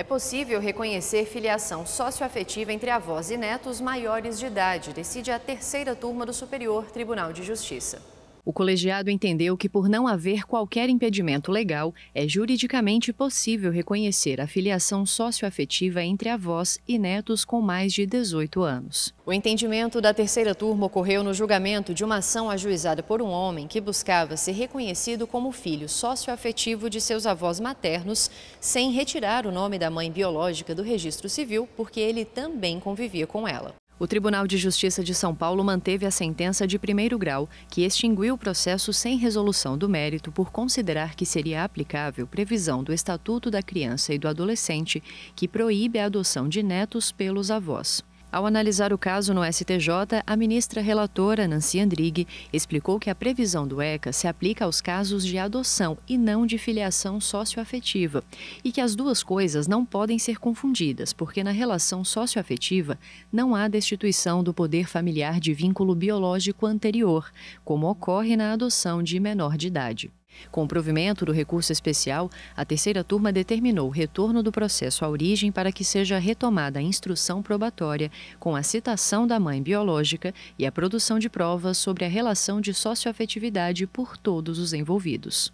É possível reconhecer filiação socioafetiva entre avós e netos maiores de idade, decide a terceira turma do Superior Tribunal de Justiça. O colegiado entendeu que, por não haver qualquer impedimento legal, é juridicamente possível reconhecer a filiação socioafetiva entre avós e netos com mais de 18 anos. O entendimento da terceira turma ocorreu no julgamento de uma ação ajuizada por um homem que buscava ser reconhecido como filho socioafetivo de seus avós maternos, sem retirar o nome da mãe biológica do registro civil, porque ele também convivia com ela. O Tribunal de Justiça de São Paulo manteve a sentença de primeiro grau, que extinguiu o processo sem resolução do mérito por considerar que seria aplicável previsão do Estatuto da Criança e do Adolescente que proíbe a adoção de netos pelos avós. Ao analisar o caso no STJ, a ministra relatora Nancy Andrighi explicou que a previsão do ECA se aplica aos casos de adoção e não de filiação socioafetiva, e que as duas coisas não podem ser confundidas, porque na relação socioafetiva não há destituição do poder familiar de vínculo biológico anterior, como ocorre na adoção de menor de idade. Com o provimento do recurso especial, a terceira turma determinou o retorno do processo à origem para que seja retomada a instrução probatória com a citação da mãe biológica e a produção de provas sobre a relação de socioafetividade por todos os envolvidos.